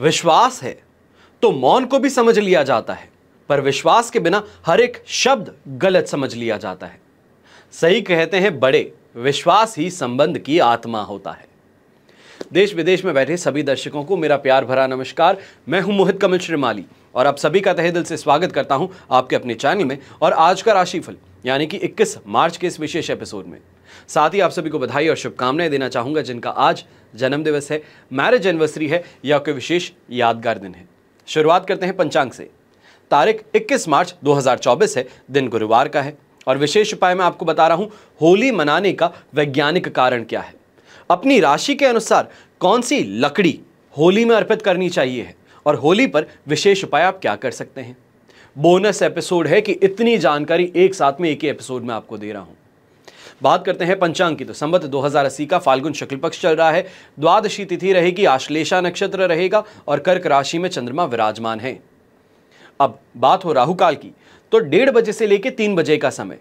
विश्वास है तो मौन को भी समझ लिया जाता है पर विश्वास के बिना हर एक शब्द गलत समझ लिया जाता है सही कहते हैं बड़े विश्वास ही संबंध की आत्मा होता है देश विदेश में बैठे सभी दर्शकों को मेरा प्यार भरा नमस्कार मैं हूं मोहित कमल श्रीमाली और आप सभी का तहे दिल से स्वागत करता हूं आपके अपने चैनल में और आज का राशिफल यानी कि 21 मार्च के इस विशेष एपिसोड में साथ ही आप सभी को बधाई और शुभकामनाएं देना चाहूंगा जिनका आज जन्मदिवस है मैरिज एनिवर्सरी है या कोई विशेष यादगार दिन है शुरुआत करते हैं पंचांग से तारीख 21 मार्च 2024 है दिन गुरुवार का है और विशेष उपाय में आपको बता रहा हूँ होली मनाने का वैज्ञानिक कारण क्या है अपनी राशि के अनुसार कौन सी लकड़ी होली में अर्पित करनी चाहिए है और होली पर विशेष उपाय आप क्या कर सकते हैं बोनस एपिसोड है कि इतनी जानकारी एक साथ में एक ही एपिसोड में आपको दे रहा हूं बात करते हैं पंचांग की तो संबत दो का फाल्गुन शुक्ल पक्ष चल रहा है द्वादशी तिथि रहेगी आश्लेषा नक्षत्र रहेगा और कर्क राशि में चंद्रमा विराजमान है अब बात हो राहु काल की तो डेढ़ बजे से लेकर तीन बजे का समय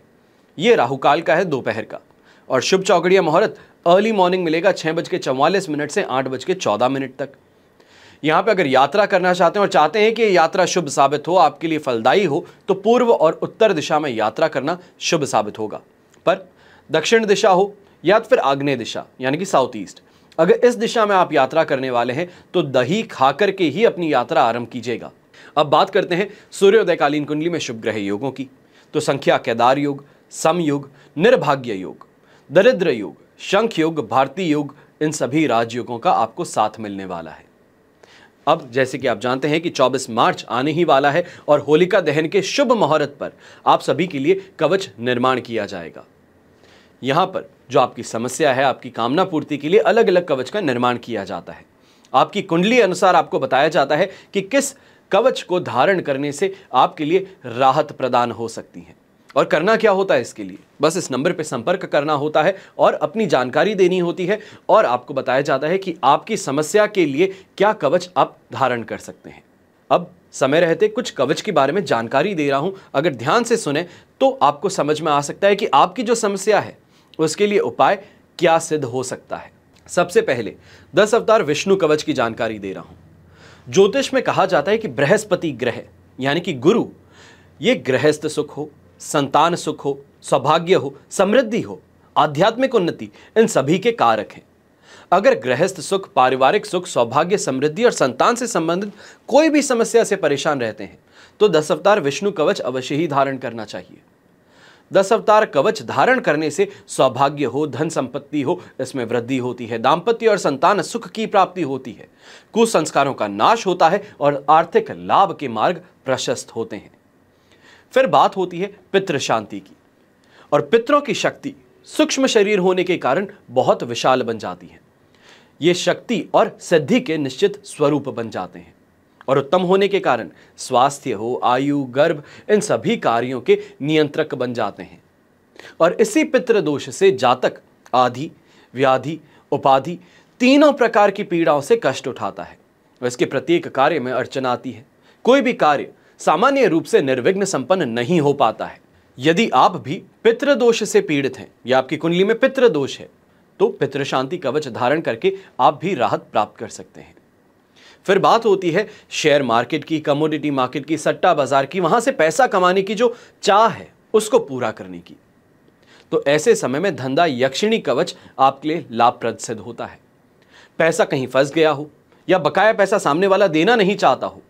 यह राहु काल का है दोपहर का और शुभ चौकड़िया मुहूर्त अर्ली मॉर्निंग मिलेगा छह बज के चौवालीस मिनट से आठ बज के चौदह मिनट तक यहां पे अगर यात्रा करना चाहते हैं और चाहते हैं कि यात्रा शुभ साबित हो आपके लिए फलदायी हो तो पूर्व और उत्तर दिशा में यात्रा करना शुभ साबित होगा पर दक्षिण दिशा हो या तो फिर आग्नेय दिशा यानी कि साउथ ईस्ट अगर इस दिशा में आप यात्रा करने वाले हैं तो दही खा करके ही अपनी यात्रा आरंभ कीजिएगा अब बात करते हैं सूर्योदयकालीन कुंडली में शुभ ग्रह योगों की तो संख्या केदार योग समयुग निर्भाग्य योग दरिद्र योग शंख योग भारतीय योग इन सभी राजयोगों का आपको साथ मिलने वाला है अब जैसे कि आप जानते हैं कि 24 मार्च आने ही वाला है और होलिका दहन के शुभ मुहूर्त पर आप सभी के लिए कवच निर्माण किया जाएगा यहाँ पर जो आपकी समस्या है आपकी कामना पूर्ति के लिए अलग अलग कवच का निर्माण किया जाता है आपकी कुंडली अनुसार आपको बताया जाता है कि किस कवच को धारण करने से आपके लिए राहत प्रदान हो सकती है और करना क्या होता है इसके लिए बस इस नंबर पर संपर्क करना होता है और अपनी जानकारी देनी होती है और आपको बताया जाता है कि आपकी समस्या के लिए क्या कवच आप धारण कर सकते हैं अब समय रहते कुछ कवच के बारे में जानकारी दे रहा हूं अगर ध्यान से सुने तो आपको समझ में आ सकता है कि आपकी जो समस्या है उसके लिए उपाय क्या सिद्ध हो सकता है सबसे पहले दस अवतार विष्णु कवच की जानकारी दे रहा हूं ज्योतिष में कहा जाता है कि बृहस्पति ग्रह यानी कि गुरु ये गृहस्थ सुख हो संतान सुख हो सौभाग्य हो समृद्धि हो आध्यात्मिक उन्नति इन सभी के कारक हैं अगर गृहस्थ सुख पारिवारिक सुख सौभाग्य समृद्धि और संतान से संबंधित कोई भी समस्या से परेशान रहते हैं तो दस अवतार विष्णु कवच अवश्य ही धारण करना चाहिए दस अवतार कवच धारण करने से सौभाग्य हो धन संपत्ति हो इसमें वृद्धि होती है दाम्पत्य और संतान सुख की प्राप्ति होती है कुसंस्कारों का नाश होता है और आर्थिक लाभ के मार्ग प्रशस्त होते हैं फिर बात होती है पितृ शांति की और पितरों की शक्ति सूक्ष्म शरीर होने के कारण बहुत विशाल बन जाती है ये शक्ति और सिद्धि के निश्चित स्वरूप बन जाते हैं और उत्तम होने के कारण स्वास्थ्य हो आयु गर्भ इन सभी कार्यों के नियंत्रक बन जाते हैं और इसी दोष से जातक आधि व्याधि उपाधि तीनों प्रकार की पीड़ाओं से कष्ट उठाता है और इसके प्रत्येक कार्य में अड़चन आती है कोई भी कार्य सामान्य रूप से निर्विघ्न संपन्न नहीं हो पाता है यदि आप भी पितृदोष से पीड़ित हैं या आपकी कुंडली में पितृदोष है तो पितृ शांति कवच धारण करके आप भी राहत प्राप्त कर सकते हैं फिर बात होती है शेयर मार्केट की कमोडिटी मार्केट की सट्टा बाजार की वहां से पैसा कमाने की जो चाह है उसको पूरा करने की तो ऐसे समय में धंधा यक्षिणी कवच आपके लिए लाभप्रद सिद्ध होता है पैसा कहीं फंस गया हो या बकाया पैसा सामने वाला देना नहीं चाहता हो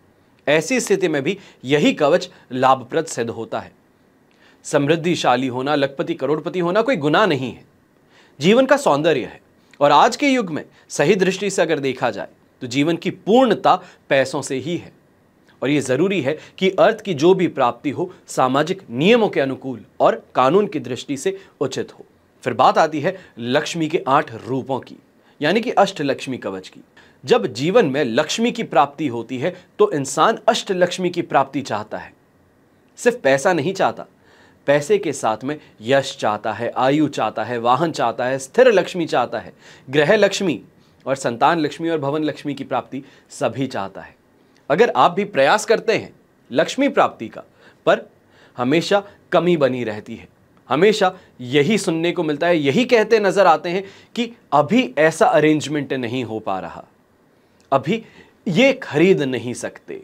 ऐसी स्थिति में भी यही कवच लाभप्रद सिद्ध होता है समृद्धिशाली होना लखपति करोड़पति होना कोई गुना नहीं है जीवन का सौंदर्य है और आज के युग में सही दृष्टि से अगर देखा जाए तो जीवन की पूर्णता पैसों से ही है और यह ज़रूरी है कि अर्थ की जो भी प्राप्ति हो सामाजिक नियमों के अनुकूल और कानून की दृष्टि से उचित हो फिर बात आती है लक्ष्मी के आठ रूपों की यानी कि अष्टलक्ष्मी कवच की जब जीवन में लक्ष्मी की प्राप्ति होती है तो इंसान अष्टलक्ष्मी की प्राप्ति चाहता है सिर्फ पैसा नहीं चाहता पैसे के साथ में यश चाहता है आयु चाहता है वाहन चाहता है स्थिर लक्ष्मी चाहता है ग्रह लक्ष्मी और संतान लक्ष्मी और भवन लक्ष्मी की प्राप्ति सभी चाहता है अगर आप भी प्रयास करते हैं लक्ष्मी प्राप्ति का पर हमेशा कमी बनी रहती है हमेशा यही सुनने को मिलता है यही कहते नज़र आते हैं कि अभी ऐसा अरेंजमेंट नहीं हो पा रहा अभी ये खरीद नहीं सकते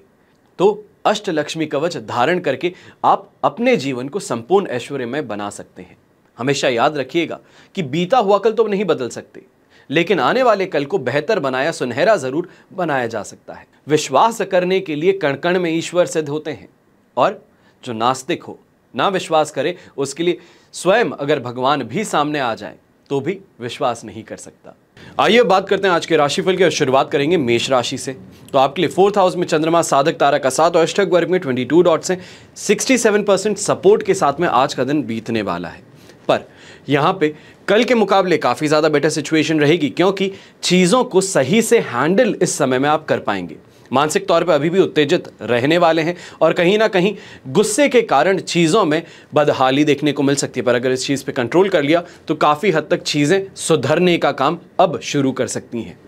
तो अष्टलक्ष्मी कवच धारण करके आप अपने जीवन को संपूर्ण ऐश्वर्यमय बना सकते हैं हमेशा याद रखिएगा कि बीता हुआ कल तो नहीं बदल सकते लेकिन आने वाले कल को बेहतर बनाया सुनहरा जरूर बनाया जा सकता है विश्वास करने के लिए कणकण में ईश्वर सिद्ध होते हैं और जो नास्तिक हो ना विश्वास करे उसके लिए स्वयं अगर भगवान भी सामने आ जाए तो भी विश्वास नहीं कर सकता आइए बात करते हैं आज के राशिफल की शुरुआत करेंगे मेष राशि से तो आपके लिए फोर्थ हाउस में चंद्रमा साधक तारा का साथ और अष्टक वर्ग में ट्वेंटी 22 डॉट से सेवन परसेंट सपोर्ट के साथ में आज का दिन बीतने वाला है पर यहाँ पे कल के मुकाबले काफ़ी ज़्यादा बेटर सिचुएशन रहेगी क्योंकि चीज़ों को सही से हैंडल इस समय में आप कर पाएंगे मानसिक तौर पर अभी भी उत्तेजित रहने वाले हैं और कहीं ना कहीं गुस्से के कारण चीज़ों में बदहाली देखने को मिल सकती है पर अगर इस चीज़ पर कंट्रोल कर लिया तो काफ़ी हद तक चीज़ें सुधरने का काम अब शुरू कर सकती हैं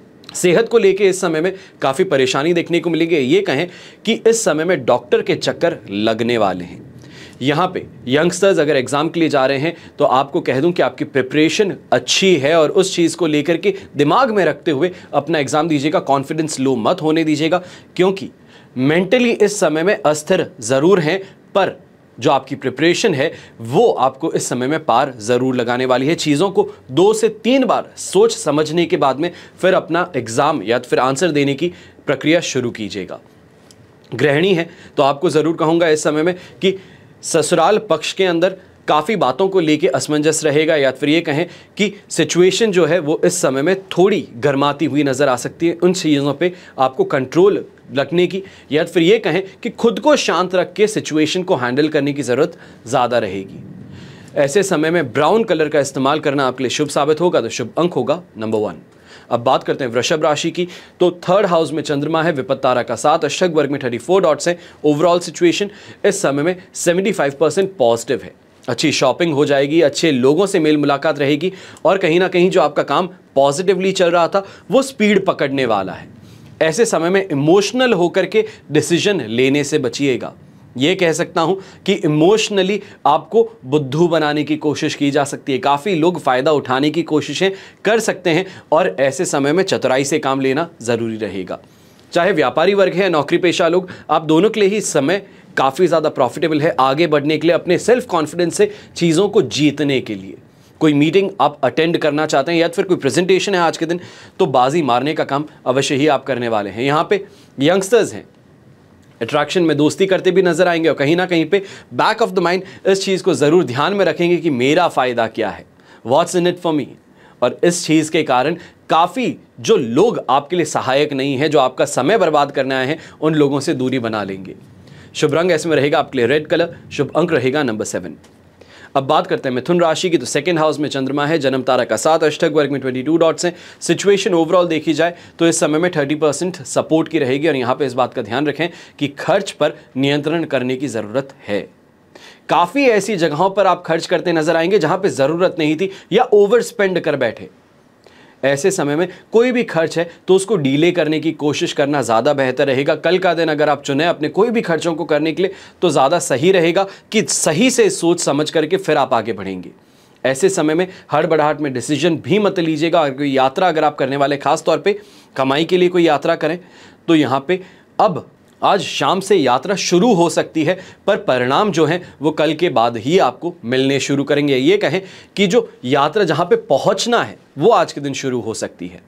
सेहत को लेके इस समय में काफ़ी परेशानी देखने को मिलेगी ये कहें कि इस समय में डॉक्टर के चक्कर लगने वाले हैं यहाँ पे यंगस्टर्स अगर एग्ज़ाम के लिए जा रहे हैं तो आपको कह दूँ कि आपकी प्रिपरेशन अच्छी है और उस चीज़ को लेकर के दिमाग में रखते हुए अपना एग्ज़ाम दीजिएगा कॉन्फिडेंस लो मत होने दीजिएगा क्योंकि मेंटली इस समय में अस्थिर ज़रूर हैं पर जो आपकी प्रिपरेशन है वो आपको इस समय में पार ज़रूर लगाने वाली है चीज़ों को दो से तीन बार सोच समझने के बाद में फिर अपना एग्ज़ाम या तो फिर आंसर देने की प्रक्रिया शुरू कीजिएगा गृहिणी है तो आपको ज़रूर कहूँगा इस समय में कि ससुराल पक्ष के अंदर काफ़ी बातों को लेके असमंजस रहेगा या फिर ये कहें कि सिचुएशन जो है वो इस समय में थोड़ी गर्माती हुई नज़र आ सकती है उन चीज़ों पे आपको कंट्रोल रखने की या फिर ये कहें कि खुद को शांत रख के सिचुएशन को हैंडल करने की ज़रूरत ज़्यादा रहेगी ऐसे समय में ब्राउन कलर का इस्तेमाल करना आपके लिए शुभ साबित होगा तो शुभ अंक होगा नंबर वन अब बात करते हैं वृषभ राशि की तो थर्ड हाउस में चंद्रमा है विपत तारा का साथ अशक वर्ग में थर्टी फोर डॉट्स हैं ओवरऑल सिचुएशन इस समय में सेवेंटी फाइव परसेंट पॉजिटिव है अच्छी शॉपिंग हो जाएगी अच्छे लोगों से मेल मुलाकात रहेगी और कहीं ना कहीं जो आपका काम पॉजिटिवली चल रहा था वो स्पीड पकड़ने वाला है ऐसे समय में इमोशनल होकर के डिसीजन लेने से बचिएगा ये कह सकता हूँ कि इमोशनली आपको बुद्धू बनाने की कोशिश की जा सकती है काफ़ी लोग फ़ायदा उठाने की कोशिशें कर सकते हैं और ऐसे समय में चतुराई से काम लेना ज़रूरी रहेगा चाहे व्यापारी वर्ग है नौकरी पेशा लोग आप दोनों के लिए ही समय काफ़ी ज़्यादा प्रॉफिटेबल है आगे बढ़ने के लिए अपने सेल्फ कॉन्फिडेंस से चीज़ों को जीतने के लिए कोई मीटिंग आप अटेंड करना चाहते हैं या फिर कोई प्रेजेंटेशन है आज के दिन तो बाजी मारने का काम अवश्य ही आप करने वाले हैं यहाँ पे यंगस्टर्स हैं अट्रैक्शन में दोस्ती करते भी नजर आएंगे और कहीं ना कहीं पे बैक ऑफ द माइंड इस चीज़ को ज़रूर ध्यान में रखेंगे कि मेरा फ़ायदा क्या है what's in it for me और इस चीज़ के कारण काफ़ी जो लोग आपके लिए सहायक नहीं है जो आपका समय बर्बाद करने आए हैं उन लोगों से दूरी बना लेंगे शुभ रंग ऐसे में रहेगा आपके लिए रेड कलर शुभ अंक रहेगा नंबर सेवन अब बात करते हैं मिथुन राशि की तो सेकंड हाउस में चंद्रमा है जन्म तारा का साथ अष्टक वर्ग में 22 डॉट्स हैं सिचुएशन ओवरऑल देखी जाए तो इस समय में 30 परसेंट सपोर्ट की रहेगी और यहाँ पे इस बात का ध्यान रखें कि खर्च पर नियंत्रण करने की ज़रूरत है काफ़ी ऐसी जगहों पर आप खर्च करते नजर आएंगे जहाँ पर ज़रूरत नहीं थी या ओवर स्पेंड कर बैठे ऐसे समय में कोई भी खर्च है तो उसको डीले करने की कोशिश करना ज़्यादा बेहतर रहेगा कल का दिन अगर आप चुने अपने कोई भी खर्चों को करने के लिए तो ज़्यादा सही रहेगा कि सही से सोच समझ करके फिर आप आगे बढ़ेंगे ऐसे समय में हड़बड़ाहट में डिसीजन भी मत लीजिएगा अगर कोई यात्रा अगर आप करने वाले खास तौर पे कमाई के लिए कोई यात्रा करें तो यहाँ पे अब आज शाम से यात्रा शुरू हो सकती है पर परिणाम जो हैं वो कल के बाद ही आपको मिलने शुरू करेंगे ये कहें कि जो यात्रा जहाँ पे पहुँचना है वो आज के दिन शुरू हो सकती है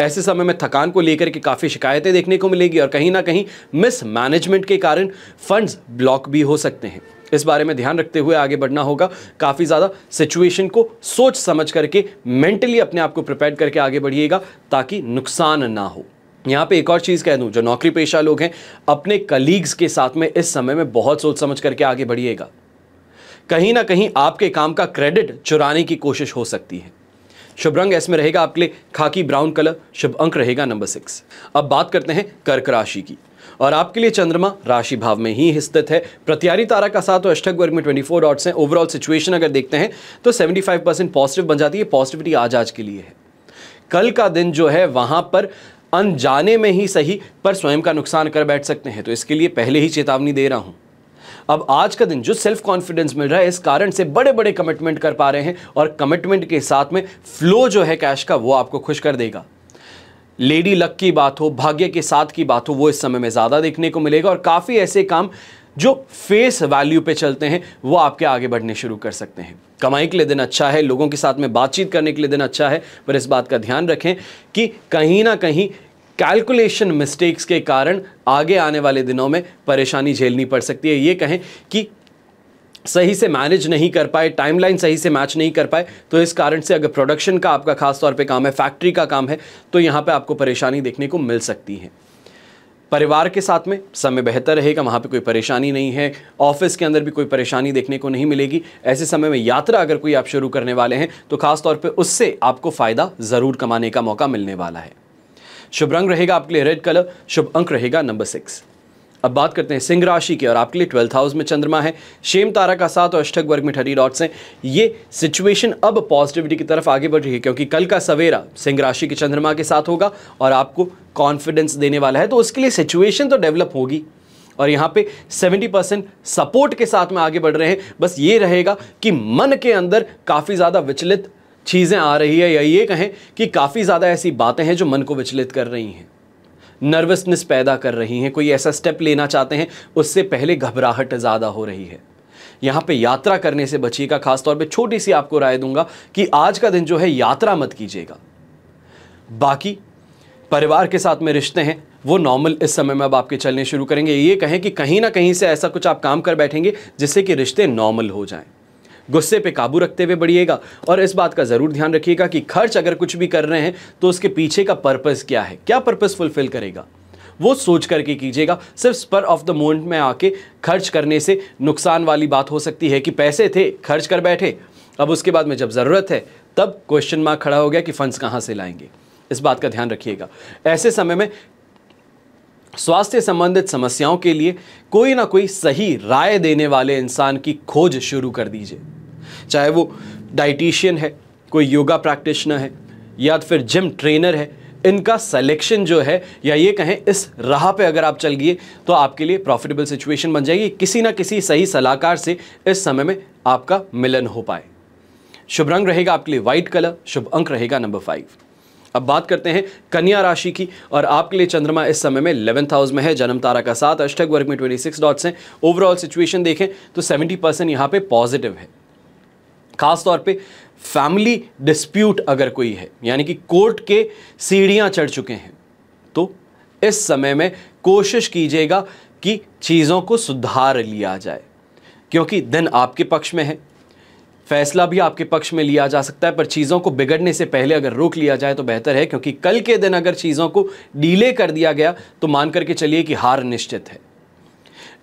ऐसे समय में थकान को लेकर के काफ़ी शिकायतें देखने को मिलेगी और कहीं ना कहीं मिसमैनेजमेंट के कारण फंड्स ब्लॉक भी हो सकते हैं इस बारे में ध्यान रखते हुए आगे बढ़ना होगा काफ़ी ज़्यादा सिचुएशन को सोच समझ करके मेंटली अपने आप को प्रिपेयर करके आगे बढ़िएगा ताकि नुकसान ना हो यहाँ पे एक और चीज़ कह दूँ जो नौकरी पेशा लोग हैं अपने कलीग्स के साथ में इस समय में बहुत सोच समझ करके आगे बढ़िएगा कहीं ना कहीं आपके काम का क्रेडिट चुराने की कोशिश हो सकती है शुभ रंग इसमें रहेगा आपके लिए खाकी ब्राउन कलर शुभ अंक रहेगा नंबर सिक्स अब बात करते हैं कर्क राशि की और आपके लिए चंद्रमा राशि भाव में ही स्थित है प्रत्यारी तारा का साथ अष्टक वर्ग में 24 डॉट्स हैं ओवरऑल सिचुएशन अगर देखते हैं तो 75 परसेंट पॉजिटिव बन जाती है पॉजिटिविटी आज आज के लिए है कल का दिन जो है वहाँ पर अनजाने में ही सही पर स्वयं का नुकसान कर बैठ सकते हैं तो इसके लिए पहले ही चेतावनी दे रहा हूं अब आज का दिन जो सेल्फ कॉन्फिडेंस मिल रहा है इस कारण से बड़े बड़े कमिटमेंट कर पा रहे हैं और कमिटमेंट के साथ में फ्लो जो है कैश का वो आपको खुश कर देगा लेडी लक की बात हो भाग्य के साथ की बात हो वो इस समय में ज़्यादा देखने को मिलेगा और काफ़ी ऐसे काम जो फेस वैल्यू पे चलते हैं वो आपके आगे बढ़ने शुरू कर सकते हैं कमाई के लिए दिन अच्छा है लोगों के साथ में बातचीत करने के लिए दिन अच्छा है पर इस बात का ध्यान रखें कि कहीं ना कहीं कैलकुलेशन मिस्टेक्स के कारण आगे आने वाले दिनों में परेशानी झेलनी पड़ सकती है ये कहें कि सही से मैनेज नहीं कर पाए टाइमलाइन सही से मैच नहीं कर पाए तो इस कारण से अगर प्रोडक्शन का आपका खास तौर पे काम है फैक्ट्री का काम है तो यहाँ पे आपको परेशानी देखने को मिल सकती है परिवार के साथ में समय बेहतर रहेगा वहाँ पे कोई परेशानी नहीं है ऑफिस के अंदर भी कोई परेशानी देखने को नहीं मिलेगी ऐसे समय में यात्रा अगर कोई आप शुरू करने वाले हैं तो खासतौर पर उससे आपको फ़ायदा ज़रूर कमाने का मौका मिलने वाला है शुभ रंग रहेगा आपके लिए रेड कलर शुभ अंक रहेगा नंबर सिक्स अब बात करते हैं सिंह राशि की और आपके लिए ट्वेल्थ हाउस में चंद्रमा है शेम तारा का साथ और अष्टक वर्ग में ठरी डॉट्स हैं ये सिचुएशन अब पॉजिटिविटी की तरफ आगे बढ़ रही है क्योंकि कल का सवेरा सिंह राशि के चंद्रमा के साथ होगा और आपको कॉन्फिडेंस देने वाला है तो उसके लिए सिचुएशन तो डेवलप होगी और यहाँ पे 70 परसेंट सपोर्ट के साथ में आगे बढ़ रहे हैं बस ये रहेगा कि मन के अंदर काफ़ी ज़्यादा विचलित चीज़ें आ रही है या ये कहें कि काफ़ी ज़्यादा ऐसी बातें हैं जो मन को विचलित कर रही हैं नर्वसनेस पैदा कर रही हैं कोई ऐसा स्टेप लेना चाहते हैं उससे पहले घबराहट ज़्यादा हो रही है यहाँ पे यात्रा करने से बचिएगा खासतौर पे छोटी सी आपको राय दूंगा कि आज का दिन जो है यात्रा मत कीजिएगा बाकी परिवार के साथ में रिश्ते हैं वो नॉर्मल इस समय में अब आपके चलने शुरू करेंगे ये कहें कि कहीं ना कहीं से ऐसा कुछ आप काम कर बैठेंगे जिससे कि रिश्ते नॉर्मल हो जाएं गुस्से पे काबू रखते हुए बढ़िएगा और इस बात का ज़रूर ध्यान रखिएगा कि खर्च अगर कुछ भी कर रहे हैं तो उसके पीछे का पर्पज़ क्या है क्या पर्पज़ फुलफ़िल करेगा वो सोच करके कीजिएगा सिर्फ स्पर ऑफ द मोमेंट में आके खर्च करने से नुकसान वाली बात हो सकती है कि पैसे थे खर्च कर बैठे अब उसके बाद में जब ज़रूरत है तब क्वेश्चन मार्क खड़ा हो गया कि फंड्स कहाँ से लाएंगे इस बात का ध्यान रखिएगा ऐसे समय में स्वास्थ्य संबंधित समस्याओं के लिए कोई ना कोई सही राय देने वाले इंसान की खोज शुरू कर दीजिए चाहे वो डाइटिशियन है कोई योगा प्रैक्टिशनर है या फिर जिम ट्रेनर है इनका सेलेक्शन जो है या ये कहें इस राह पे अगर आप चल गए तो आपके लिए प्रॉफिटेबल सिचुएशन बन जाएगी किसी ना किसी सही सलाहकार से इस समय में आपका मिलन हो पाए शुभ रंग रहेगा आपके लिए व्हाइट कलर शुभ अंक रहेगा नंबर फाइव अब बात करते हैं कन्या राशि की और आपके लिए चंद्रमा इस समय में इलेवंथ हाउस में है जन्म तारा का साथ अष्टक वर्ग में ट्वेंटी सिक्स डॉट्स हैं ओवरऑल सिचुएशन देखें तो सेवेंटी परसेंट यहाँ पर पॉजिटिव है खास तौर पे फैमिली डिस्प्यूट अगर कोई है यानी कि कोर्ट के सीढ़ियाँ चढ़ चुके हैं तो इस समय में कोशिश कीजिएगा कि चीज़ों को सुधार लिया जाए क्योंकि दिन आपके पक्ष में है फैसला भी आपके पक्ष में लिया जा सकता है पर चीज़ों को बिगड़ने से पहले अगर रोक लिया जाए तो बेहतर है क्योंकि कल के दिन अगर चीज़ों को डीले कर दिया गया तो मान करके चलिए कि हार निश्चित है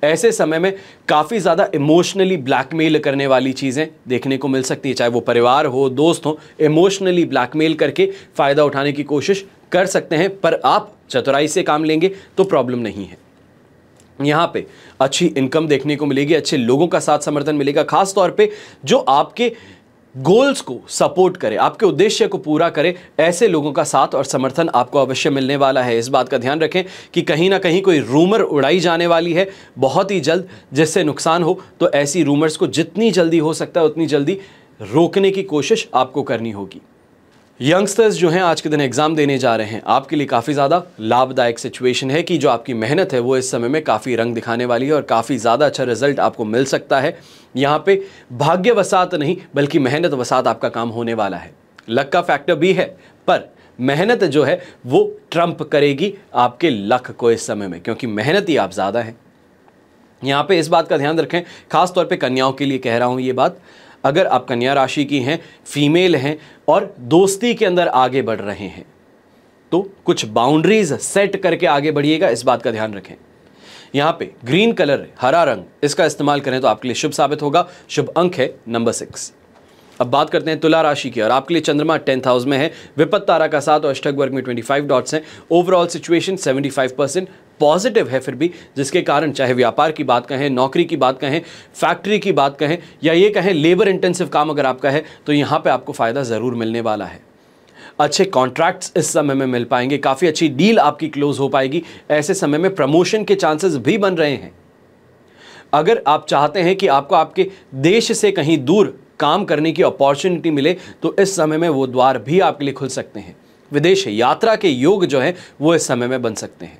ऐसे समय में काफ़ी ज़्यादा इमोशनली ब्लैकमेल करने वाली चीज़ें देखने को मिल सकती है चाहे वो परिवार हो दोस्त हो इमोशनली ब्लैकमेल करके फ़ायदा उठाने की कोशिश कर सकते हैं पर आप चतुराई से काम लेंगे तो प्रॉब्लम नहीं है यहाँ पे अच्छी इनकम देखने को मिलेगी अच्छे लोगों का साथ समर्थन मिलेगा खास तौर पे जो आपके गोल्स को सपोर्ट करे आपके उद्देश्य को पूरा करे ऐसे लोगों का साथ और समर्थन आपको अवश्य मिलने वाला है इस बात का ध्यान रखें कि कहीं ना कहीं कोई रूमर उड़ाई जाने वाली है बहुत ही जल्द जिससे नुकसान हो तो ऐसी रूमर्स को जितनी जल्दी हो सकता है उतनी जल्दी रोकने की कोशिश आपको करनी होगी यंगस्टर्स जो हैं आज के दिन एग्ज़ाम देने जा रहे हैं आपके लिए काफ़ी ज़्यादा लाभदायक सिचुएशन है कि जो आपकी मेहनत है वो इस समय में काफ़ी रंग दिखाने वाली है और काफ़ी ज़्यादा अच्छा रिजल्ट आपको मिल सकता है यहाँ पे भाग्य वसात नहीं बल्कि मेहनत वसात आपका काम होने वाला है लक का फैक्टर भी है पर मेहनत जो है वो ट्रंप करेगी आपके लक को इस समय में क्योंकि मेहनत ही आप ज़्यादा हैं यहाँ पे इस बात का ध्यान रखें खासतौर पर कन्याओं के लिए कह रहा हूँ ये बात अगर आप कन्या राशि की हैं फीमेल हैं और दोस्ती के अंदर आगे बढ़ रहे हैं तो कुछ बाउंड्रीज सेट करके आगे बढ़िएगा इस बात का ध्यान रखें यहां पे ग्रीन कलर हरा रंग इसका इस्तेमाल करें तो आपके लिए शुभ साबित होगा शुभ अंक है नंबर सिक्स अब बात करते हैं तुला राशि की और आपके लिए चंद्रमा टेंथ हाउस में है विपत तारा का साथ और अष्टक वर्ग में ट्वेंटी फाइव डॉट्स हैं overall situation seventy five percent positive है फिर भी जिसके कारण चाहे व्यापार की बात कहें नौकरी की बात कहें फैक्ट्री की बात कहें या ये कहें लेबर इंटेंसिव काम अगर आपका है तो यहाँ पर आपको फ़ायदा ज़रूर मिलने वाला है अच्छे कॉन्ट्रैक्ट्स इस समय में मिल पाएंगे काफ़ी अच्छी डील आपकी क्लोज हो पाएगी ऐसे समय में प्रमोशन के चांसेस भी बन रहे हैं अगर आप चाहते हैं कि आपको आपके देश से कहीं दूर काम करने की अपॉर्चुनिटी मिले तो इस समय में वो द्वार भी आपके लिए खुल सकते हैं विदेश यात्रा के योग जो हैं वो इस समय में बन सकते हैं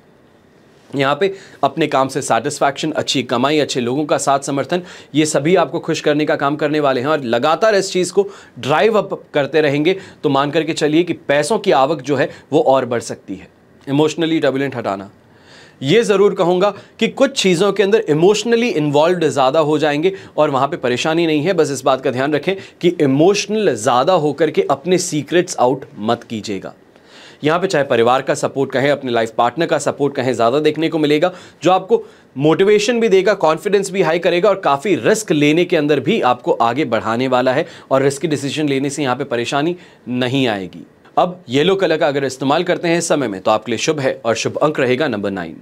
यहाँ पे अपने काम से सेटिस्फैक्शन अच्छी कमाई अच्छे लोगों का साथ समर्थन ये सभी आपको खुश करने का काम करने वाले हैं और लगातार इस चीज़ को ड्राइव अप करते रहेंगे तो मान करके चलिए कि पैसों की आवक जो है वो और बढ़ सकती है इमोशनली टर्बुलेंट हटाना ये ज़रूर कहूँगा कि कुछ चीज़ों के अंदर इमोशनली इन्वॉल्व ज़्यादा हो जाएंगे और वहाँ पे परेशानी नहीं है बस इस बात का ध्यान रखें कि इमोशनल ज़्यादा होकर के अपने सीक्रेट्स आउट मत कीजिएगा यहाँ पे चाहे परिवार का सपोर्ट कहें अपने लाइफ पार्टनर का सपोर्ट कहें ज़्यादा देखने को मिलेगा जो आपको मोटिवेशन भी देगा कॉन्फिडेंस भी हाई करेगा और काफ़ी रिस्क लेने के अंदर भी आपको आगे बढ़ाने वाला है और रिस्की डिसीजन लेने से यहाँ पे परेशानी नहीं आएगी अब येलो कलर का अगर इस्तेमाल करते हैं समय में तो आपके लिए शुभ है और शुभ अंक रहेगा नंबर नाइन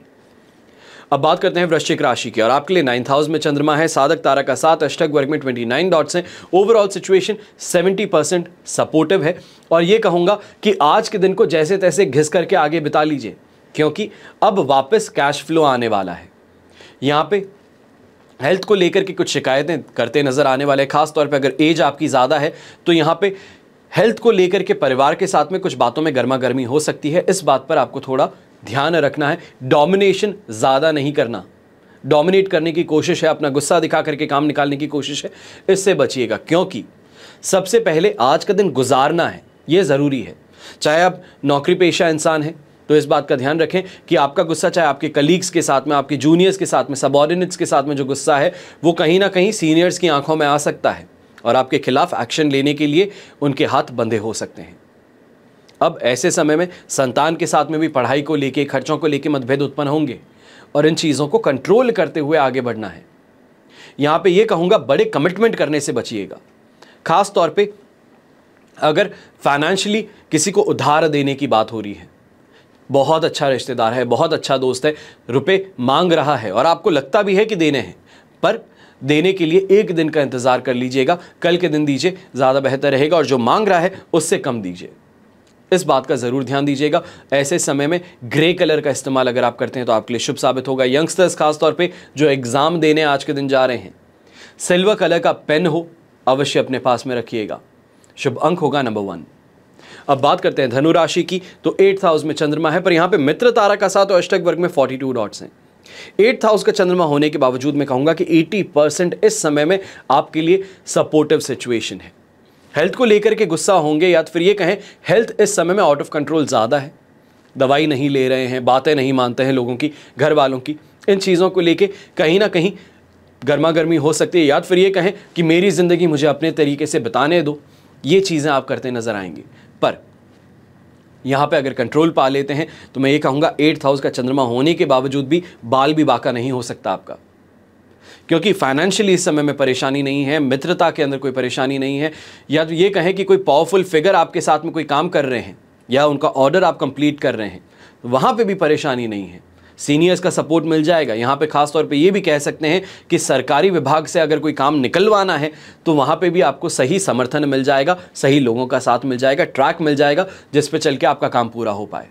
अब बात करते हैं वृश्चिक राशि की और आपके लिए नाइन्थ हाउस में चंद्रमा है साधक तारा का साथ अष्टक वर्ग में ट्वेंटी नाइन डॉट्स हैं overall situation seventy percent supportive है और ये कहूँगा कि आज के दिन को जैसे तैसे घिस करके आगे बिता लीजिए क्योंकि अब वापस कैश फ्लो आने वाला है यहाँ पे हेल्थ को लेकर के कुछ शिकायतें करते नज़र आने वाले खास तौर पे अगर एज आपकी ज़्यादा है तो यहाँ पे हेल्थ को लेकर के परिवार के साथ में कुछ बातों में गर्मा गर्मी हो सकती है इस बात पर आपको थोड़ा ध्यान रखना है डोमिनेशन ज़्यादा नहीं करना डोमिनेट करने की कोशिश है अपना गुस्सा दिखा करके काम निकालने की कोशिश है इससे बचिएगा क्योंकि सबसे पहले आज का दिन गुजारना है ये ज़रूरी है चाहे आप नौकरी पेशा इंसान हैं तो इस बात का ध्यान रखें कि आपका गुस्सा चाहे आपके कलीग्स के साथ में आपके जूनियर्स के साथ में सबॉर्डिनेट्स के साथ में जो गुस्सा है वो कहीं ना कहीं सीनियर्स की आंखों में आ सकता है और आपके खिलाफ एक्शन लेने के लिए उनके हाथ बंधे हो सकते हैं अब ऐसे समय में संतान के साथ में भी पढ़ाई को लेके खर्चों को लेके मतभेद उत्पन्न होंगे और इन चीज़ों को कंट्रोल करते हुए आगे बढ़ना है यहाँ पे ये कहूँगा बड़े कमिटमेंट करने से बचिएगा खास तौर पे अगर फाइनेंशियली किसी को उधार देने की बात हो रही है बहुत अच्छा रिश्तेदार है बहुत अच्छा दोस्त है रुपए मांग रहा है और आपको लगता भी है कि देने हैं पर देने के लिए एक दिन का इंतज़ार कर लीजिएगा कल के दिन दीजिए ज़्यादा बेहतर रहेगा और जो मांग रहा है उससे कम दीजिए इस बात का ज़रूर ध्यान दीजिएगा ऐसे समय में ग्रे कलर का इस्तेमाल अगर आप करते हैं तो आपके लिए शुभ साबित होगा यंगस्टर्स खासतौर पर जो एग्ज़ाम देने आज के दिन जा रहे हैं सिल्वर कलर का पेन हो अवश्य अपने पास में रखिएगा शुभ अंक होगा नंबर वन अब बात करते हैं धनु राशि की तो एट्थ हाउस में चंद्रमा है पर यहां पे मित्र तारा का साथ और अष्टक वर्ग में 42 डॉट्स हैं एट्थ हाउस का चंद्रमा होने के बावजूद मैं कहूंगा कि एटी परसेंट इस समय में आपके लिए सपोर्टिव सिचुएशन है हेल्थ को लेकर के गुस्सा होंगे या तो फिर ये कहें हेल्थ इस समय में आउट ऑफ कंट्रोल ज़्यादा है दवाई नहीं ले रहे हैं बातें नहीं मानते हैं लोगों की घर वालों की इन चीज़ों को लेके कहीं ना कहीं गर्मा गर्मी हो सकती है या तो फिर ये कहें कि मेरी ज़िंदगी मुझे अपने तरीके से बताने दो ये चीज़ें आप करते नज़र आएंगी पर यहाँ पे अगर कंट्रोल पा लेते हैं तो मैं ये कहूँगा एट्थ हाउस का चंद्रमा होने के बावजूद भी बाल भी बाका नहीं हो सकता आपका क्योंकि फाइनेंशियली इस समय में परेशानी नहीं है मित्रता के अंदर कोई परेशानी नहीं है या तो ये कहें कि कोई पावरफुल फिगर आपके साथ में कोई काम कर रहे हैं या उनका ऑर्डर आप कंप्लीट कर रहे हैं तो वहाँ पर भी परेशानी नहीं है सीनियर्स का सपोर्ट मिल जाएगा यहाँ पे खास तौर पे ये भी कह सकते हैं कि सरकारी विभाग से अगर कोई काम निकलवाना है तो वहाँ पे भी आपको सही समर्थन मिल जाएगा सही लोगों का साथ मिल जाएगा ट्रैक मिल जाएगा जिस पे चल के आपका काम पूरा हो पाए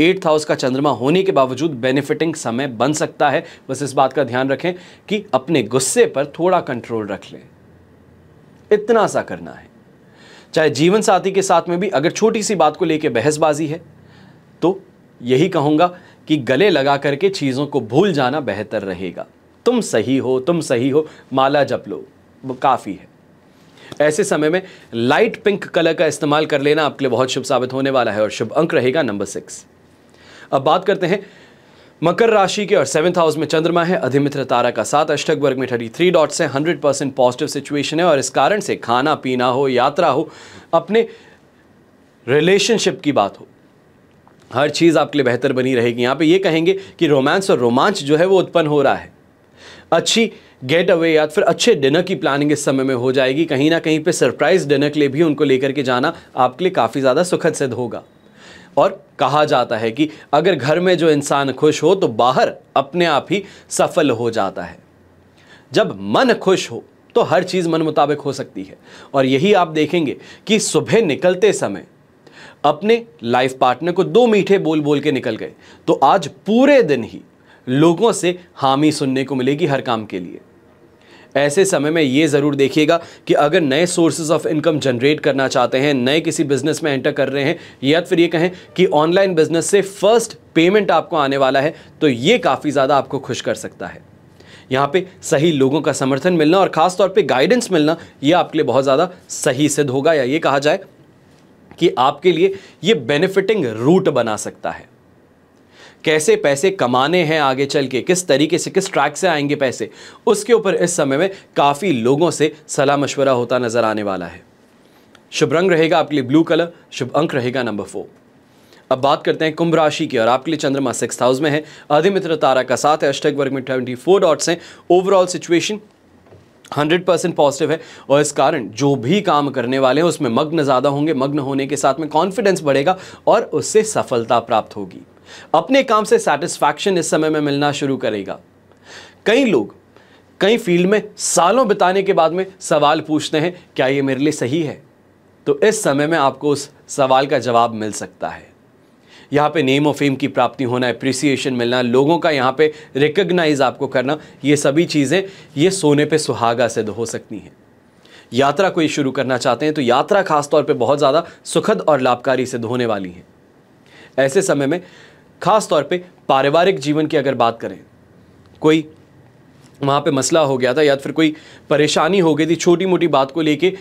एट्थ हाउस का चंद्रमा होने के बावजूद बेनिफिटिंग समय बन सकता है बस इस बात का ध्यान रखें कि अपने गुस्से पर थोड़ा कंट्रोल रख लें इतना सा करना है चाहे जीवन साथी के साथ में भी अगर छोटी सी बात को लेकर बहसबाजी है तो यही कहूँगा कि गले लगा करके चीज़ों को भूल जाना बेहतर रहेगा तुम सही हो तुम सही हो माला जप लो वो काफ़ी है ऐसे समय में लाइट पिंक कलर का इस्तेमाल कर लेना आपके लिए बहुत शुभ साबित होने वाला है और शुभ अंक रहेगा नंबर सिक्स अब बात करते हैं मकर राशि के और सेवंथ हाउस में चंद्रमा है अधिमित्र तारा का साथ अष्टक वर्ग में थर्टी थ्री डॉट्स है हंड्रेड परसेंट पॉजिटिव सिचुएशन है और इस कारण से खाना पीना हो यात्रा हो अपने रिलेशनशिप की बात हो हर चीज़ आपके लिए बेहतर बनी रहेगी यहाँ पे ये कहेंगे कि रोमांस और रोमांच जो है वो उत्पन्न हो रहा है अच्छी गेट अवे या फिर अच्छे डिनर की प्लानिंग इस समय में हो जाएगी कहीं ना कहीं पे सरप्राइज़ डिनर के लिए भी उनको लेकर के जाना आपके लिए काफ़ी ज़्यादा सुखद सिद्ध होगा और कहा जाता है कि अगर घर में जो इंसान खुश हो तो बाहर अपने आप ही सफल हो जाता है जब मन खुश हो तो हर चीज़ मन मुताबिक हो सकती है और यही आप देखेंगे कि सुबह निकलते समय अपने लाइफ पार्टनर को दो मीठे बोल बोल के निकल गए तो आज पूरे दिन ही लोगों से हामी सुनने को मिलेगी हर काम के लिए ऐसे समय में ये ज़रूर देखिएगा कि अगर नए सोर्सेज ऑफ इनकम जनरेट करना चाहते हैं नए किसी बिज़नेस में एंटर कर रहे हैं या फिर ये कहें कि ऑनलाइन बिज़नेस से फर्स्ट पेमेंट आपको आने वाला है तो ये काफ़ी ज़्यादा आपको खुश कर सकता है यहाँ पे सही लोगों का समर्थन मिलना और ख़ास तौर पे गाइडेंस मिलना ये आपके लिए बहुत ज़्यादा सही सिद्ध होगा या ये कहा जाए कि आपके लिए ये बेनिफिटिंग रूट बना सकता है कैसे पैसे कमाने हैं आगे चल के किस तरीके से किस ट्रैक से आएंगे पैसे उसके ऊपर इस समय में काफ़ी लोगों से सलाह मशवरा होता नज़र आने वाला है शुभ रंग रहेगा आपके लिए ब्लू कलर शुभ अंक रहेगा नंबर फोर अब बात करते हैं कुंभ राशि की और आपके लिए चंद्रमा सिक्स हाउस में है अधिमित्र तारा का साथ है अष्टक वर्ग में ट्वेंटी फोर डॉट्स हैं overall situation hundred percent positive है और इस कारण जो भी काम करने वाले हैं उसमें मग्न ज़्यादा होंगे मग्न होने के साथ में कॉन्फिडेंस बढ़ेगा और उससे सफलता प्राप्त होगी अपने काम से सेटिस्फैक्शन इस समय में मिलना शुरू करेगा कई लोग कई फील्ड में सालों बिताने के बाद में सवाल पूछते हैं क्या ये मेरे लिए सही है तो इस समय में आपको उस सवाल का जवाब मिल सकता है यहाँ पे नेम ऑफ फेम की प्राप्ति होना अप्रिसिएशन मिलना लोगों का यहाँ पे रिकग्नाइज आपको करना ये सभी चीज़ें ये सोने पे सुहागा सिद्ध हो सकती हैं यात्रा कोई शुरू करना चाहते हैं तो यात्रा खासतौर पर बहुत ज़्यादा सुखद और लाभकारी सिद्ध होने वाली है ऐसे समय में खासतौर पर पारिवारिक जीवन की अगर बात करें कोई वहाँ पे मसला हो गया था या फिर कोई परेशानी हो गई थी छोटी मोटी बात को लेके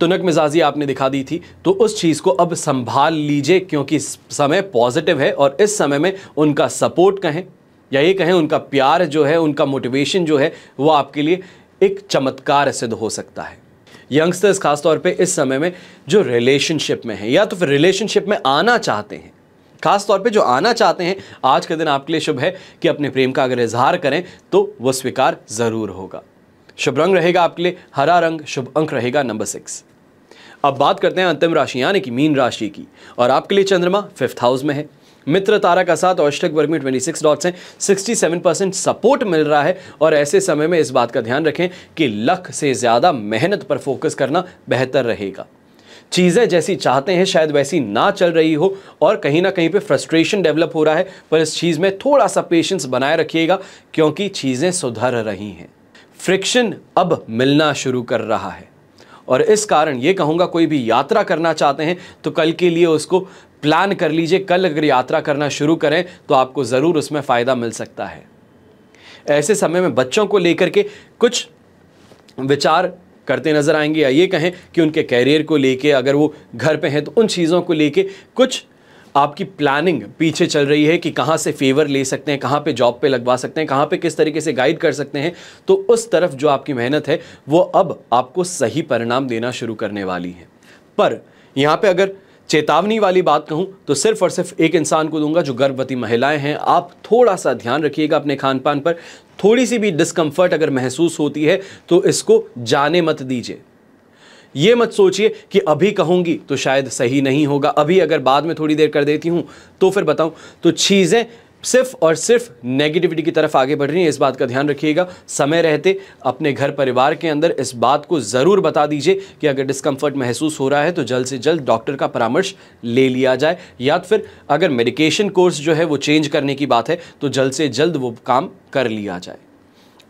तुनक मिजाजी आपने दिखा दी थी तो उस चीज़ को अब संभाल लीजिए क्योंकि समय पॉजिटिव है और इस समय में उनका सपोर्ट कहें या ये कहें उनका प्यार जो है उनका मोटिवेशन जो है वो आपके लिए एक चमत्कार सिद्ध हो सकता है यंगस्टर्स खासतौर पे इस समय में जो रिलेशनशिप में हैं या तो फिर रिलेशनशिप में आना चाहते हैं खास तौर पे जो आना चाहते हैं आज के दिन आपके लिए शुभ है कि अपने प्रेम का अगर इजहार करें तो वो स्वीकार ज़रूर होगा शुभ रंग रहेगा आपके लिए हरा रंग शुभ अंक रहेगा नंबर सिक्स अब बात करते हैं अंतिम राशि यानी कि मीन राशि की और आपके लिए चंद्रमा फिफ्थ हाउस में है मित्र तारा का साथ और अष्टक वर्ग में 26 डॉट्स हैं सेवन परसेंट सपोर्ट मिल रहा है और ऐसे समय में इस बात का ध्यान रखें कि लक से ज़्यादा मेहनत पर फोकस करना बेहतर रहेगा चीज़ें जैसी चाहते हैं शायद वैसी ना चल रही हो और कहीं ना कहीं पे फ्रस्ट्रेशन डेवलप हो रहा है पर इस चीज़ में थोड़ा सा पेशेंस बनाए रखिएगा क्योंकि चीज़ें सुधर रही हैं फ्रिक्शन अब मिलना शुरू कर रहा है और इस कारण ये कहूँगा कोई भी यात्रा करना चाहते हैं तो कल के लिए उसको प्लान कर लीजिए कल अगर यात्रा करना शुरू करें तो आपको ज़रूर उसमें फ़ायदा मिल सकता है ऐसे समय में बच्चों को लेकर के कुछ विचार करते नज़र आएंगे या ये कहें कि उनके कैरियर को लेके अगर वो घर पे हैं तो उन चीज़ों को लेके कुछ आपकी प्लानिंग पीछे चल रही है कि कहाँ से फेवर ले सकते हैं कहाँ पे जॉब पे लगवा सकते हैं कहाँ पे किस तरीके से गाइड कर सकते हैं तो उस तरफ जो आपकी मेहनत है वो अब आपको सही परिणाम देना शुरू करने वाली है पर यहाँ पे अगर चेतावनी वाली बात कहूँ तो सिर्फ और सिर्फ एक इंसान को दूंगा जो गर्भवती महिलाएं हैं आप थोड़ा सा ध्यान रखिएगा अपने खान पान पर थोड़ी सी भी डिस्कम्फर्ट अगर महसूस होती है तो इसको जाने मत दीजिए ये मत सोचिए कि अभी कहूँगी तो शायद सही नहीं होगा अभी अगर बाद में थोड़ी देर कर देती हूँ तो फिर बताऊँ तो चीज़ें सिर्फ और सिर्फ नेगेटिविटी की तरफ आगे बढ़ रही है इस बात का ध्यान रखिएगा समय रहते अपने घर परिवार के अंदर इस बात को ज़रूर बता दीजिए कि अगर डिस्कम्फर्ट महसूस हो रहा है तो जल्द से जल्द डॉक्टर का परामर्श ले लिया जाए या फिर अगर मेडिकेशन कोर्स जो है वो चेंज करने की बात है तो जल्द से जल्द वो काम कर लिया जाए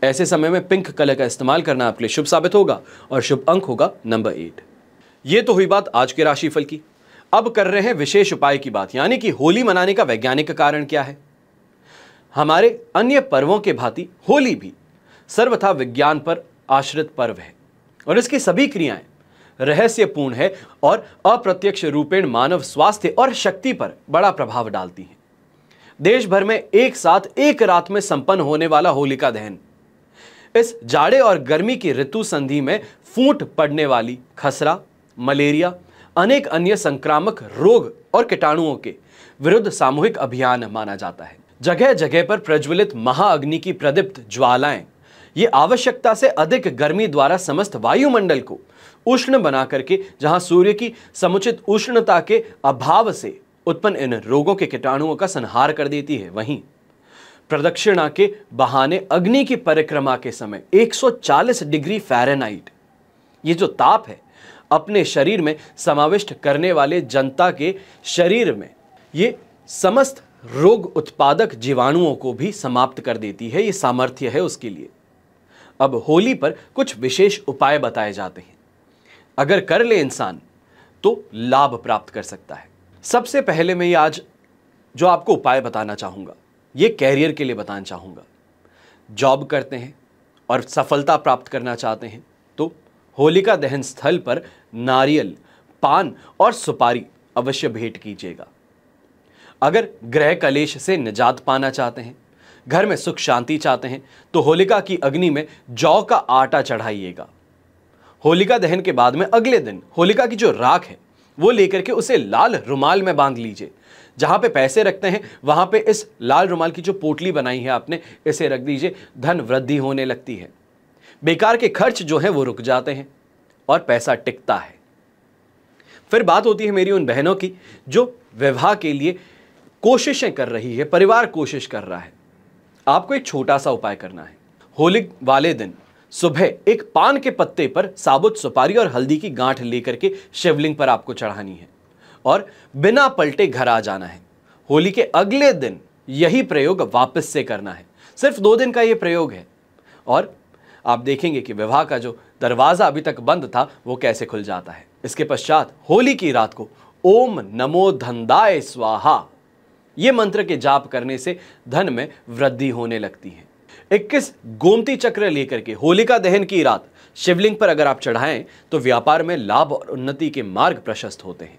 ऐसे समय में पिंक कलर का इस्तेमाल करना आपके लिए शुभ साबित होगा और शुभ अंक होगा नंबर एट ये तो हुई बात आज के राशिफल की अब कर रहे हैं विशेष उपाय की बात यानी कि होली मनाने का वैज्ञानिक कारण क्या है हमारे अन्य पर्वों के भांति होली भी सर्वथा विज्ञान पर आश्रित पर्व है और इसकी सभी क्रियाएं रहस्यपूर्ण है और अप्रत्यक्ष रूपेण मानव स्वास्थ्य और शक्ति पर बड़ा प्रभाव डालती हैं देश भर में एक साथ एक रात में संपन्न होने वाला होलिका दहन इस जाड़े और गर्मी की ऋतु संधि में फूट पड़ने वाली खसरा मलेरिया अनेक अन्य संक्रामक रोग और कीटाणुओं के विरुद्ध सामूहिक अभियान माना जाता है जगह जगह पर प्रज्वलित महाअग्नि की प्रदीप्त ज्वालाएं ये आवश्यकता से अधिक गर्मी द्वारा समस्त वायुमंडल को उष्ण बना करके जहां सूर्य की समुचित उष्णता के अभाव से उत्पन्न इन रोगों के कीटाणुओं का संहार कर देती है वहीं प्रदक्षिणा के बहाने अग्नि की परिक्रमा के समय 140 डिग्री फ़ारेनहाइट ये जो ताप है अपने शरीर में समाविष्ट करने वाले जनता के शरीर में ये समस्त रोग उत्पादक जीवाणुओं को भी समाप्त कर देती है ये सामर्थ्य है उसके लिए अब होली पर कुछ विशेष उपाय बताए जाते हैं अगर कर ले इंसान तो लाभ प्राप्त कर सकता है सबसे पहले मैं ये आज जो आपको उपाय बताना चाहूँगा ये कैरियर के लिए बताना चाहूँगा जॉब करते हैं और सफलता प्राप्त करना चाहते हैं तो होलिका दहन स्थल पर नारियल पान और सुपारी अवश्य भेंट कीजिएगा अगर ग्रह कलेश से निजात पाना चाहते हैं घर में सुख शांति चाहते हैं तो होलिका की अग्नि में जौ का आटा चढ़ाइएगा होलिका दहन के बाद में अगले दिन होलिका की जो राख है वो लेकर के उसे लाल रुमाल में बांध लीजिए जहाँ पे पैसे रखते हैं वहाँ पे इस लाल रुमाल की जो पोटली बनाई है आपने इसे रख दीजिए धन वृद्धि होने लगती है बेकार के खर्च जो हैं वो रुक जाते हैं और पैसा टिकता है फिर बात होती है मेरी उन बहनों की जो विवाह के लिए कोशिशें कर रही है परिवार कोशिश कर रहा है आपको एक छोटा सा उपाय करना है होली वाले दिन सुबह एक पान के पत्ते पर साबुत सुपारी और हल्दी की गांठ लेकर के शिवलिंग पर आपको चढ़ानी है और बिना पलटे घर आ जाना है होली के अगले दिन यही प्रयोग वापस से करना है सिर्फ दो दिन का ये प्रयोग है और आप देखेंगे कि विवाह का जो दरवाज़ा अभी तक बंद था वो कैसे खुल जाता है इसके पश्चात होली की रात को ओम नमो धंदाय स्वाहा ये मंत्र के जाप करने से धन में वृद्धि होने लगती है 21 गोमती चक्र लेकर के होलिका दहन की रात शिवलिंग पर अगर आप चढ़ाएं तो व्यापार में लाभ और उन्नति के मार्ग प्रशस्त होते हैं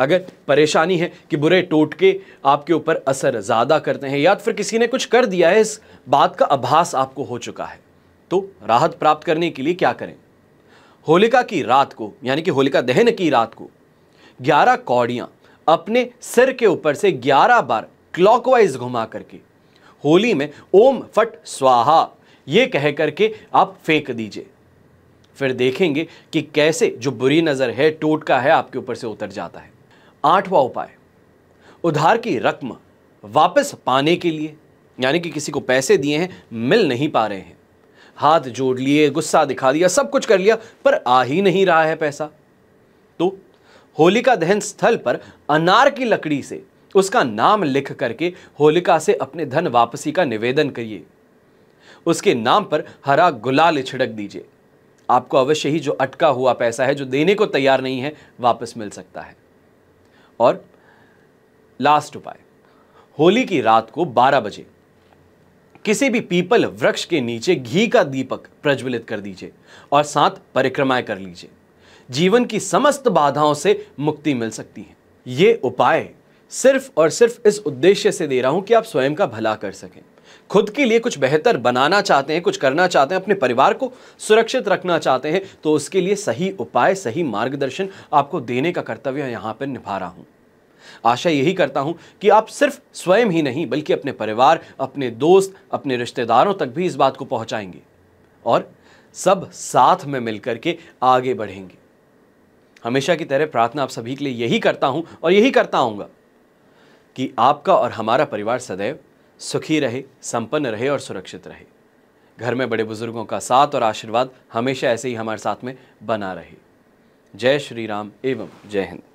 अगर परेशानी है कि बुरे टोटके आपके ऊपर असर ज़्यादा करते हैं या तो फिर किसी ने कुछ कर दिया है इस बात का आभास आपको हो चुका है तो राहत प्राप्त करने के लिए क्या करें होलिका की रात को यानी कि होलिका दहन की रात को 11 कौड़ियाँ अपने सिर के ऊपर से 11 बार क्लॉकवाइज घुमा करके होली में ओम फट स्वाहा ये कह करके आप फेंक दीजिए फिर देखेंगे कि कैसे जो बुरी नज़र है टोटका है आपके ऊपर से उतर जाता है आठवां उपाय उधार की रकम वापस पाने के लिए यानी कि किसी को पैसे दिए हैं मिल नहीं पा रहे हैं हाथ जोड़ लिए गुस्सा दिखा दिया सब कुछ कर लिया पर आ ही नहीं रहा है पैसा तो होलिका दहन स्थल पर अनार की लकड़ी से उसका नाम लिख करके होलिका से अपने धन वापसी का निवेदन करिए उसके नाम पर हरा गुलाल छिड़क दीजिए आपको अवश्य ही जो अटका हुआ पैसा है जो देने को तैयार नहीं है वापस मिल सकता है और लास्ट उपाय होली की रात को 12 बजे किसी भी पीपल वृक्ष के नीचे घी का दीपक प्रज्वलित कर दीजिए और साथ परिक्रमाएं कर लीजिए जीवन की समस्त बाधाओं से मुक्ति मिल सकती है ये उपाय सिर्फ और सिर्फ इस उद्देश्य से दे रहा हूं कि आप स्वयं का भला कर सकें खुद के लिए कुछ बेहतर बनाना चाहते हैं कुछ करना चाहते हैं अपने परिवार को सुरक्षित रखना चाहते हैं तो उसके लिए सही उपाय सही मार्गदर्शन आपको देने का कर्तव्य यहाँ पर निभा रहा हूँ आशा यही करता हूं कि आप सिर्फ स्वयं ही नहीं बल्कि अपने परिवार अपने दोस्त अपने रिश्तेदारों तक भी इस बात को पहुंचाएंगे और सब साथ में मिलकर के आगे बढ़ेंगे हमेशा की तरह प्रार्थना आप सभी के लिए यही करता हूं और यही करता आऊंगा कि आपका और हमारा परिवार सदैव सुखी रहे संपन्न रहे और सुरक्षित रहे घर में बड़े बुजुर्गों का साथ और आशीर्वाद हमेशा ऐसे ही हमारे साथ में बना रहे जय श्री राम एवं जय हिंद